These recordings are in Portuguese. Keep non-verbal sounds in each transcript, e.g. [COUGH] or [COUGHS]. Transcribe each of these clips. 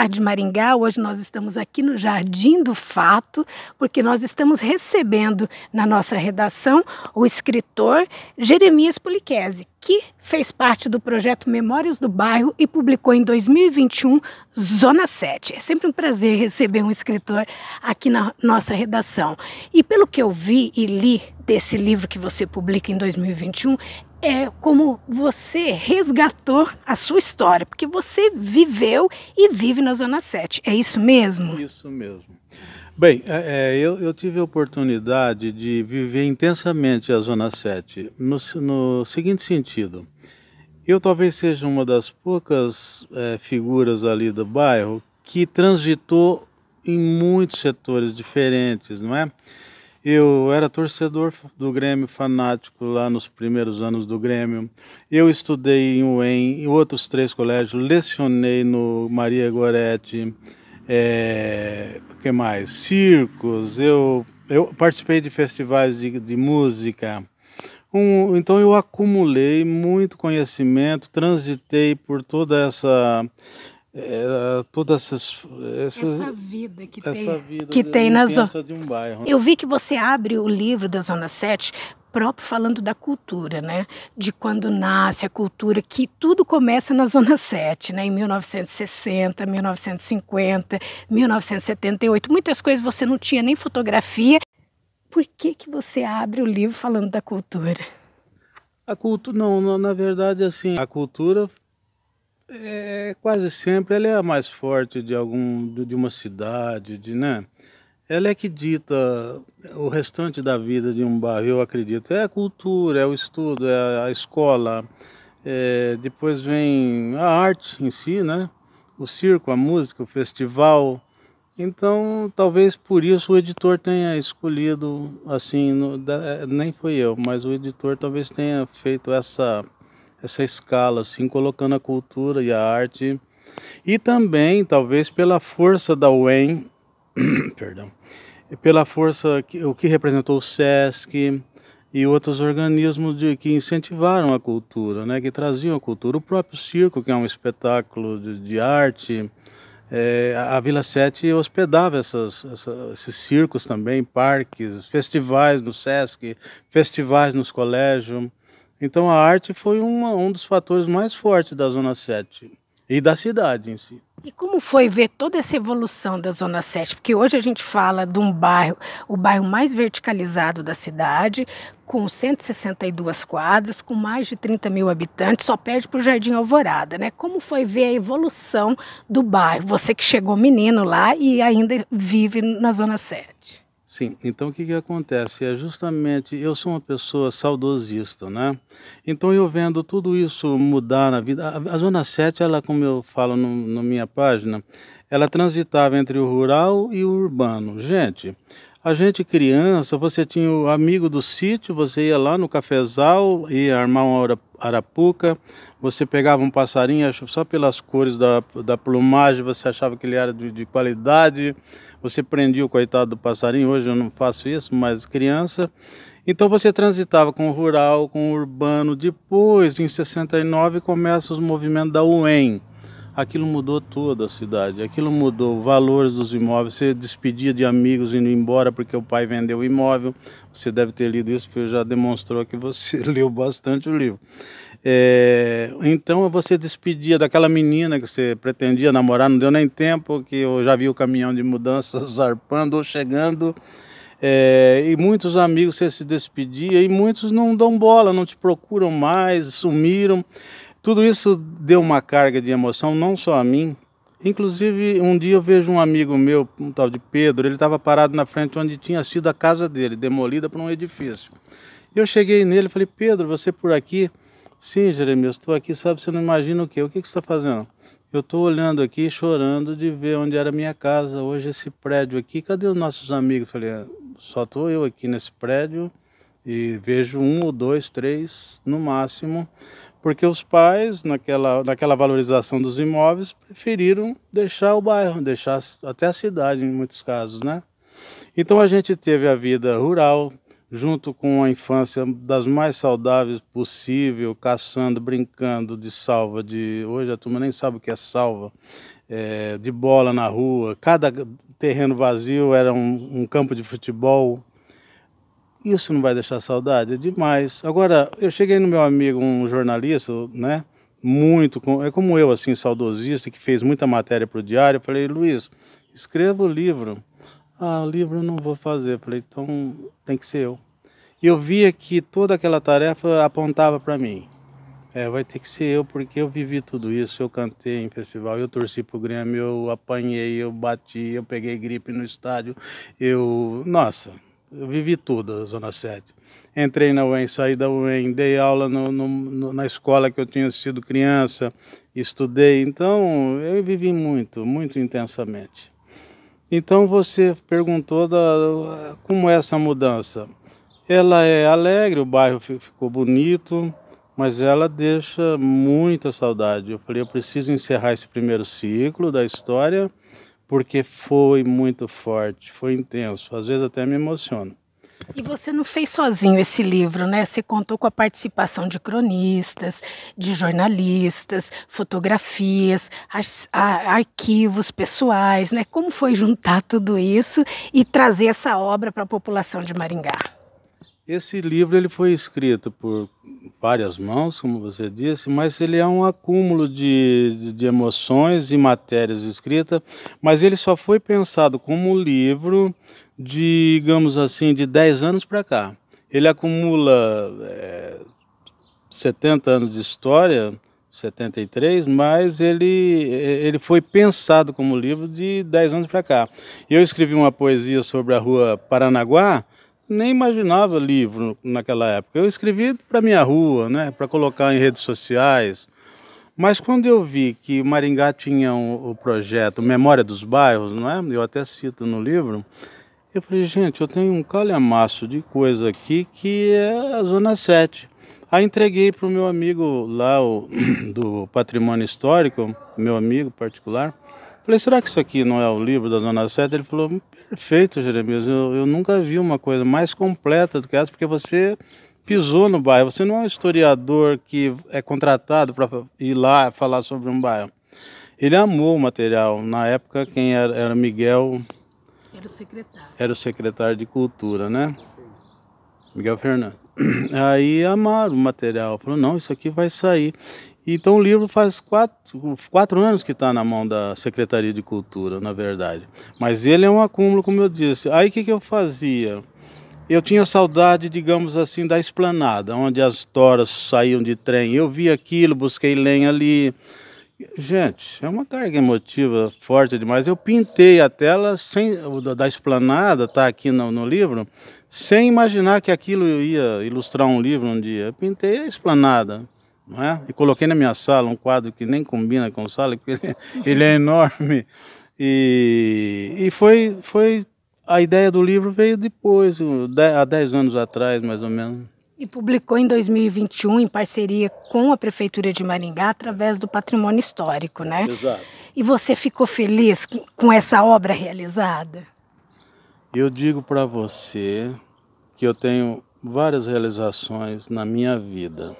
Bar de Maringá. Hoje nós estamos aqui no Jardim do Fato, porque nós estamos recebendo na nossa redação o escritor Jeremias Poliquese, que fez parte do projeto Memórias do Bairro e publicou em 2021 Zona 7. É sempre um prazer receber um escritor aqui na nossa redação. E pelo que eu vi e li desse livro que você publica em 2021, é como você resgatou a sua história, porque você viveu e vive na Zona 7. É isso mesmo? Isso mesmo. Bem, é, é, eu, eu, tive a oportunidade de viver intensamente a Zona 7, no, no seguinte sentido. Eu talvez seja uma das poucas é, figuras ali do bairro que transitou em muitos setores diferentes, não é? Eu era torcedor do Grêmio, fanático lá nos primeiros anos do Grêmio. Eu estudei em UEM, outros três colégios, lecionei no Maria Goretti, é, que mais? Circos, eu, eu participei de festivais de, de música. Um, então eu acumulei muito conhecimento, transitei por toda essa é, toda essa vida que essa tem, vida que tem na zona de um bairro. Eu vi que você abre o livro da Zona 7 próprio falando da cultura, né? De quando nasce a cultura, que tudo começa na Zona 7, né? Em 1960, 1950, 1978. Muitas coisas você não tinha nem fotografia. Por que, que você abre o livro falando da cultura? A cultura, não, na verdade, assim, a cultura é, quase sempre ela é a mais forte de algum de uma cidade, de, né? Ela é que dita o restante da vida de um bairro, eu acredito. É a cultura, é o estudo, é a escola. É, depois vem a arte em si, né? O circo, a música, o festival. Então, talvez por isso o editor tenha escolhido assim, no, da, é, nem foi eu, mas o editor talvez tenha feito essa essa escala, assim, colocando a cultura e a arte. E também, talvez, pela força da UEM, [COUGHS] perdão, pela força, que, o que representou o SESC e outros organismos de, que incentivaram a cultura, né, que traziam a cultura. O próprio circo, que é um espetáculo de, de arte, é, a Vila Sete hospedava essas, essa, esses circos também, parques, festivais no SESC, festivais nos colégios. Então a arte foi uma, um dos fatores mais fortes da Zona 7 e da cidade em si. E como foi ver toda essa evolução da Zona 7? Porque hoje a gente fala de um bairro, o bairro mais verticalizado da cidade, com 162 quadras, com mais de 30 mil habitantes, só perde para o Jardim Alvorada, né? Como foi ver a evolução do bairro? Você que chegou menino lá e ainda vive na Zona 7. Sim, então o que, que acontece? É justamente, eu sou uma pessoa saudosista, né? Então eu vendo tudo isso mudar na vida. A, a Zona 7, ela, como eu falo na minha página, ela transitava entre o rural e o urbano. Gente, a gente criança, você tinha o amigo do sítio, você ia lá no cafezal, ia armar uma arapuca, você pegava um passarinho, só pelas cores da, da plumagem, você achava que ele era de, de qualidade, você prendia o coitado do passarinho, hoje eu não faço isso, mas criança. Então você transitava com o rural, com o urbano, depois em 69 começa os movimentos da UEM, aquilo mudou toda a cidade. Aquilo mudou valores dos imóveis. Você despedia de amigos indo embora porque o pai vendeu o imóvel. Você deve ter lido isso, porque já demonstrou que você [LAUGHS] leu bastante o livro. É, então você despedia daquela menina que você pretendia namorar, não deu nem tempo, que eu já vi o caminhão de mudanças [LAUGHS] zarpando ou chegando. É, e muitos amigos você se despedia e muitos não dão bola, não te procuram mais, sumiram. Tudo isso deu uma carga de emoção não só a mim, inclusive um dia eu vejo um amigo meu, um tal de Pedro, ele estava parado na frente onde tinha sido a casa dele, demolida por um edifício. Eu cheguei nele e falei: "Pedro, você por aqui?" "Sim, Jeremias, estou aqui, sabe, você não imagina o quê? O que que está fazendo?" Eu estou olhando aqui, chorando de ver onde era a minha casa, hoje esse prédio aqui. Cadê os nossos amigos? Eu falei, é, só estou eu aqui nesse prédio e vejo um ou dois, três no máximo porque os pais, naquela, naquela valorização dos imóveis, preferiram deixar o bairro, deixar até a cidade em muitos casos, né? Então a gente teve a vida rural, junto com a infância das mais saudáveis possível, caçando, brincando de salva, de hoje a turma nem sabe o que é salva, é, de bola na rua, cada terreno vazio era um, um campo de futebol, isso não vai deixar saudade? É demais. Agora, eu cheguei no meu amigo, um jornalista, né? Muito, é como eu, assim, saudosista, que fez muita matéria para o diário. falei, Luiz, escreva o livro. Ah, o livro eu não vou fazer. falei, então tem que ser eu. E eu via que toda aquela tarefa apontava para mim. É, vai ter que ser eu, porque eu vivi tudo isso. Eu cantei em festival, eu torci pro Grêmio, eu apanhei, eu bati, eu peguei gripe no estádio. Eu. Nossa, eu vivi tudo, a Zona 7. Entrei na UEM, saí da UEM, dei aula no, no, na escola que eu tinha sido criança, estudei. Então, eu vivi muito, muito intensamente. Então, você perguntou da, como é essa mudança. Ela é alegre, o bairro ficou bonito, mas ela deixa muita saudade. Eu falei, eu preciso encerrar esse primeiro ciclo da história porque foi muito forte, foi intenso. Às vezes até me emociono. E você não fez sozinho esse livro, né? Você contou com a participação de cronistas, de jornalistas, fotografias, ar arquivos pessoais, né? Como foi juntar tudo isso e trazer essa obra para a população de Maringá? Esse livro ele foi escrito por várias mãos, como você disse, mas ele é um acúmulo de, de, emoções e matérias escritas, mas ele só foi pensado como um livro, de, digamos assim, de 10 anos para cá. Ele acumula é, eh, 70 anos de história, 73, mas ele, ele foi pensado como livro de 10 anos para cá. Eu escrevi uma poesia sobre a rua Paranaguá, nem imaginava livro naquela época. Eu escrevia para minha rua, né, para colocar em redes sociais. Mas quando eu vi que Maringá tinha o projeto Memória dos Bairros, não é? Eu até cito no livro. Eu falei, gente, eu tenho um calhamaço de coisa aqui que é a Zona 7. Aí entreguei para o meu amigo lá o, [CLEARS THROAT] do Patrimônio Histórico, meu amigo particular, Falei, será que isso aqui não é o livro da Dona Seta? Ele falou, perfeito, Jeremias, eu, eu nunca vi uma coisa mais completa do que essa, porque você pisou no bairro, você não é um historiador que é contratado para ir lá falar sobre um bairro. Ele amou o material. Na época, quem era, era Miguel. Era o secretário. Era o secretário de Cultura, né? Miguel Fernandes. [CLEARS THROAT] Aí amaram o material. Falou, não, isso aqui vai sair. Então o livro faz quatro, quatro anos que está na mão da Secretaria de Cultura, na verdade. Mas ele é um acúmulo, como eu disse. Aí o que, que eu fazia? Eu tinha saudade, digamos assim, da esplanada, onde as toras saíam de trem. Eu vi aquilo, busquei lenha ali. Gente, é uma carga emotiva forte demais. Eu pintei a tela sem, da esplanada, está aqui no, no, livro, sem imaginar que aquilo ia ilustrar um livro um dia. Eu pintei a esplanada não é? E coloquei na minha sala um quadro que nem combina com o sala, porque ele, [LAUGHS] ele é enorme. E, e foi, foi a ideia do livro veio depois, há 10 anos atrás, mais ou menos. E publicou em 2021 em parceria com a Prefeitura de Maringá através do Patrimônio Histórico, né? Exato. E você ficou feliz com essa obra realizada? Eu digo para você que eu tenho várias realizações na minha vida.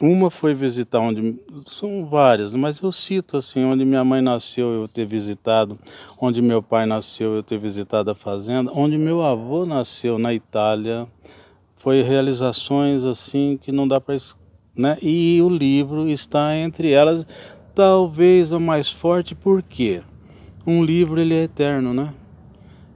Uma foi visitar onde. São várias, mas eu cito assim: onde minha mãe nasceu, eu ter visitado, onde meu pai nasceu, eu ter visitado a fazenda, onde meu avô nasceu, na Itália. Foi realizações assim que não dá para. Né? E o livro está entre elas, talvez a mais forte, porque um livro ele é eterno, né?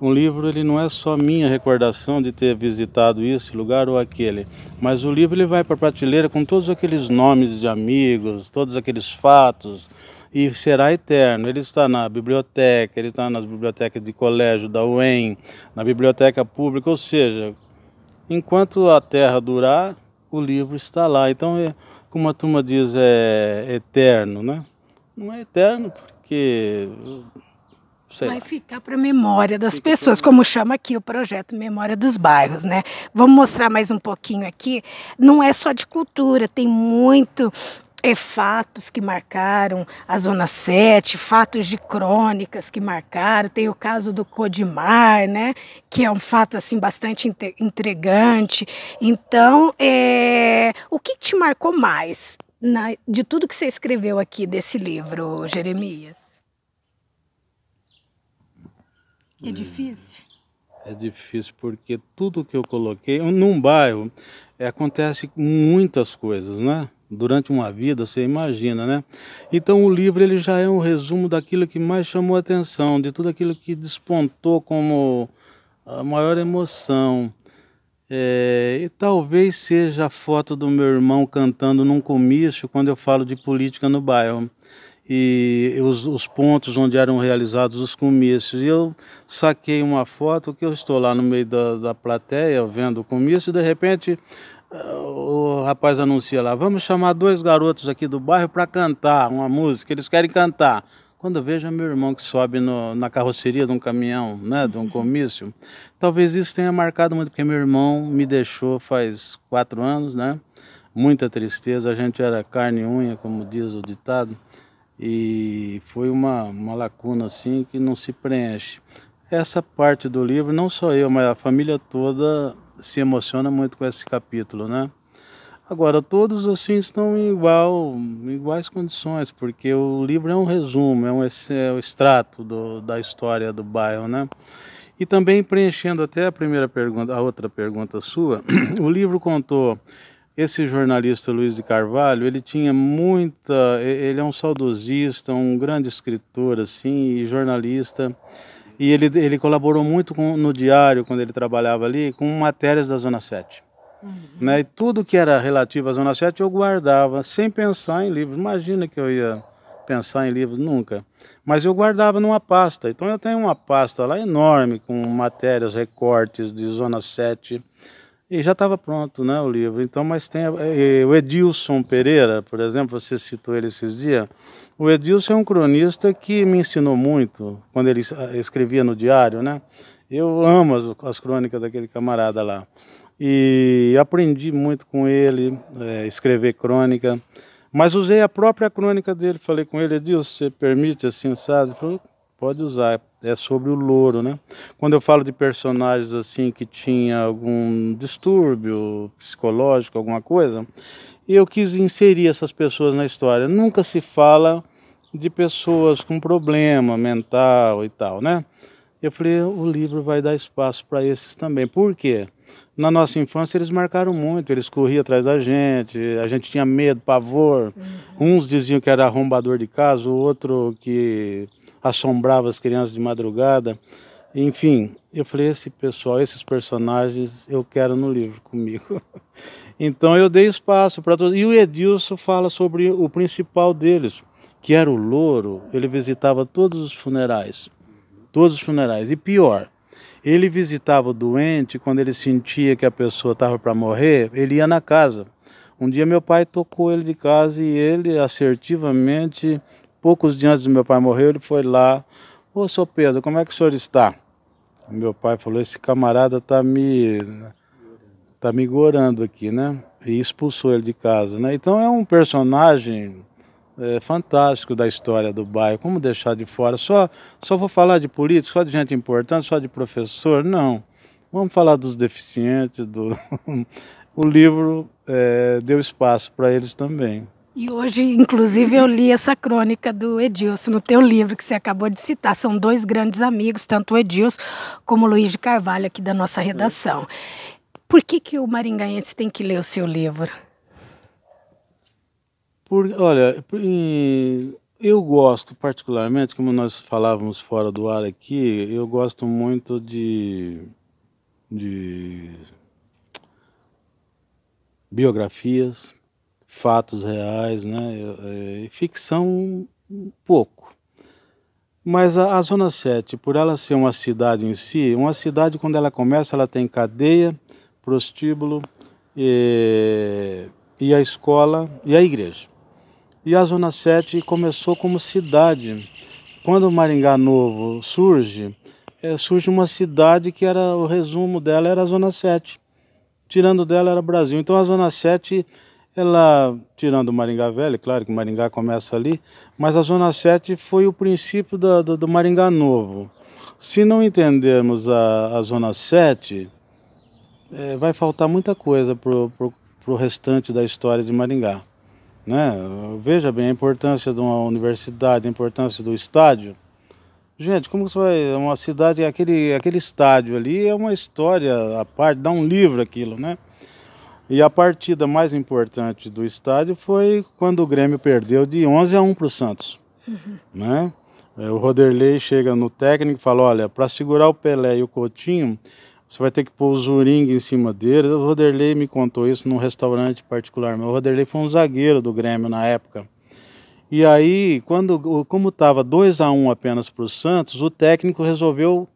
O livro ele não é só minha recordação de ter visitado esse lugar ou aquele, mas o livro ele vai para a prateleira com todos aqueles nomes de amigos, todos aqueles fatos, e será eterno. Ele está na biblioteca, ele está nas bibliotecas de colégio da UEM, na biblioteca pública, ou seja, enquanto a terra durar, o livro está lá. Então, é, como a turma diz, é eterno, né? Não é eterno porque Sei vai lá. ficar para a memória das Fica pessoas, como chama aqui o projeto Memória dos Bairros, né? Vamos mostrar mais um pouquinho aqui. Não é só de cultura, tem muito é, fatos que marcaram a Zona 7, fatos de crônicas que marcaram, tem o caso do Codimar, né, que é um fato assim bastante intrigante. Então, é, o que te marcou mais na, de tudo que você escreveu aqui desse livro, Jeremias? É difícil? É difícil porque tudo que eu coloquei, num bairro, é, acontece muitas coisas, né? Durante uma vida, você imagina, né? Então o livro ele já é um resumo daquilo que mais chamou a atenção, de tudo aquilo que despontou como a maior emoção. É, e talvez seja a foto do meu irmão cantando num comício quando eu falo de política no bairro e os, os, pontos onde eram realizados os comícios. E eu saquei uma foto que eu estou lá no meio da, da plateia vendo o comício e de repente ah, o rapaz anuncia lá, vamos chamar dois garotos aqui do bairro para cantar uma música, eles querem cantar. Quando eu vejo é meu irmão que sobe no, na carroceria de um caminhão, né, de um uhum. comício, talvez isso tenha marcado muito, porque meu irmão me deixou faz quatro anos, né? Muita tristeza, a gente era carne e unha, como diz o ditado e foi uma, uma lacuna assim que não se preenche. Essa parte do livro, não só eu, mas a família toda se emociona muito com esse capítulo, né? Agora, todos assim estão em igual, iguais condições, porque o livro é um resumo, é um, é um extrato do, da história do bairro, né? E também preenchendo até a primeira pergunta, a outra pergunta sua, [CLEARS THROAT] o livro contou esse jornalista Luiz de Carvalho, ele tinha muita, ele é um saudosista, um grande escritor assim e jornalista. E ele, ele colaborou muito com, no diário, quando ele trabalhava ali, com matérias da Zona 7. Uhum. Né? E tudo que era relativo à Zona 7 eu guardava, sem pensar em livros. Imagina que eu ia pensar em livros nunca. Mas eu guardava numa pasta. Então eu tenho uma pasta lá enorme com matérias, recortes de Zona 7 e já estava pronto, né, o livro. Então, mas tem é, é, o Edilson Pereira, por exemplo, você citou ele esses dias. O Edilson é um cronista que me ensinou muito quando ele ah, escrevia no diário, né? Eu amo as, as crônicas daquele camarada lá e aprendi muito com ele, é, escrever crônica. Mas usei a própria crônica dele, falei com ele, Edilson, você permite assim, sabe? Ele pode usar, é sobre o louro, né? Quando eu falo de personagens assim que tinha algum distúrbio psicológico, alguma coisa, eu quis inserir essas pessoas na história. Nunca se fala de pessoas com problema mental e tal, né? Eu falei, o livro vai dar espaço para esses também. Por quê? na nossa infância eles marcaram muito, eles corriam atrás da gente, a gente tinha medo, pavor. Uhum. Uns diziam que era arrombador de casa, o outro que assombrava as crianças de madrugada. Enfim, eu falei, esse pessoal, esses personagens eu quero no livro comigo. [LAUGHS] então eu dei espaço para todos. E o Edilson fala sobre o principal deles, que era o louro. Ele visitava todos os funerais. Todos os funerais. E pior, ele visitava o doente quando ele sentia que a pessoa estava para morrer, ele ia na casa. Um dia meu pai tocou ele de casa e ele assertivamente poucos dias antes do meu pai morrer, ele foi lá. Ô, seu Pedro, como é que o senhor está? Meu pai falou, esse camarada tá me... tá me gorando aqui, né? E expulsou ele de casa, né? Então é um personagem é, fantástico da história do bairro. Como deixar de fora? Só, só vou falar de político, só de gente importante, só de professor? Não. Vamos falar dos deficientes, do... [LAUGHS] o livro é, deu espaço para eles também. E hoje, inclusive, eu li essa crônica do Edilson no teu livro que você acabou de citar. São dois grandes amigos, tanto o Edilson como o Luiz de Carvalho, aqui da nossa redação. Por que, que o maringaense tem que ler o seu livro? Por, olha, eu gosto particularmente, como nós falávamos fora do ar aqui, eu gosto muito de, de biografias, fatos reais, né? É, ficção um pouco. Mas a, a, Zona 7, por ela ser uma cidade em si, uma cidade quando ela começa, ela tem cadeia, prostíbulo e, é, e a escola e a igreja. E a Zona 7 começou como cidade. Quando o Maringá Novo surge, é, surge uma cidade que era o resumo dela era a Zona 7. Tirando dela era Brasil. Então a Zona 7 ela, tirando Maringá Velho, claro que Maringá começa ali, mas a Zona 7 foi o princípio do, do Maringá Novo. Se não entendermos a, a Zona 7, é, vai faltar muita coisa para o restante da história de Maringá. Né? Veja bem a importância de uma universidade, a importância do estádio. Gente, como você vai. Uma cidade, aquele, aquele estádio ali é uma história à parte, dá um livro aquilo, né? E a partida mais importante do estádio foi quando o Grêmio perdeu de 11 a 1 para o Santos. Uhum. Né? É, o Roderley chega no técnico e fala: olha, para segurar o Pelé e o Coutinho, você vai ter que pôr o Zuringa em cima dele. O Roderley me contou isso num restaurante particular. O Roderley foi um zagueiro do Grêmio na época. E aí, quando, como estava 2 a 1 um apenas para o Santos, o técnico resolveu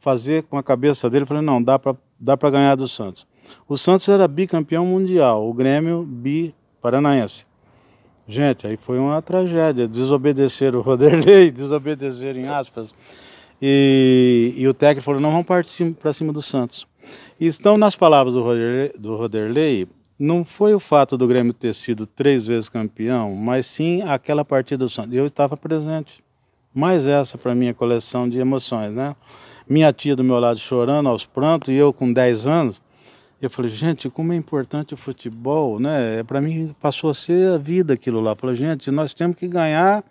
fazer com a cabeça dele, falando, não, dá para dá ganhar do Santos. O Santos era bicampeão mundial, o Grêmio bi paranaense. Gente, aí foi uma tragédia. desobedecer o Roderley, [LAUGHS] desobedecer em aspas. E, e o técnico falou: não vamos partir para cima do Santos. estão nas palavras do Roderley, do Roderley não foi o fato do Grêmio ter sido três vezes campeão, mas sim aquela partida do Santos. Eu estava presente. Mais essa para minha coleção de emoções, né? Minha tia do meu lado chorando aos prantos e eu com 10 anos, eu falei, gente, como é importante o futebol, né? É, Para mim passou a ser a vida aquilo lá. Eu falei, gente, nós temos que ganhar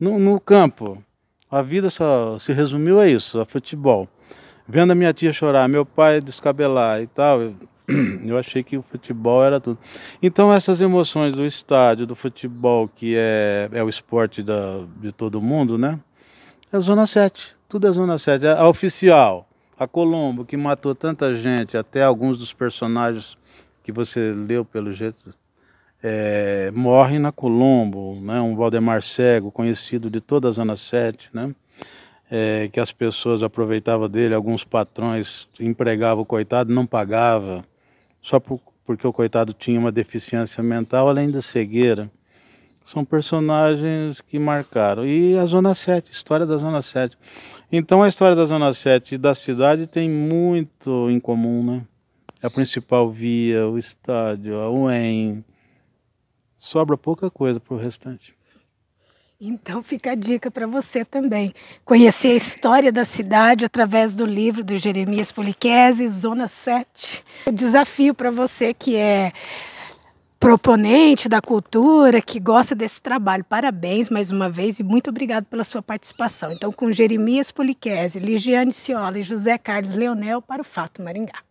no, no campo. A vida só se resumiu a isso, a futebol. Vendo a minha tia chorar, meu pai descabelar e tal, eu, [CLEARS THROAT] eu achei que o futebol era tudo. Então essas emoções do estádio, do futebol, que é, é o esporte da, de todo mundo, né? É a Zona 7, tudo é Zona 7, é a oficial. A Colombo, que matou tanta gente, até alguns dos personagens que você leu pelo jeito, é, morrem na Colombo, né? um Valdemar Cego, conhecido de toda a Zona 7, né? É, que as pessoas aproveitavam dele, alguns patrões empregavam o coitado, não pagava, só por, porque o coitado tinha uma deficiência mental, além da cegueira. São personagens que marcaram. E a Zona 7, história da Zona 7. Então a história da Zona 7 e da cidade tem muito em comum, né? A principal via, o estádio, a UEM. Sobra pouca coisa para o restante. Então fica a dica para você também. Conhecer a história da cidade através do livro do Jeremias Poliquese, Zona 7. O desafio para você que é proponente da cultura, que gosta desse trabalho. Parabéns mais uma vez e muito obrigado pela sua participação. Então, com Jeremias Poliquese, Ligiane Ciola e José Carlos Leonel para o Fato Maringá.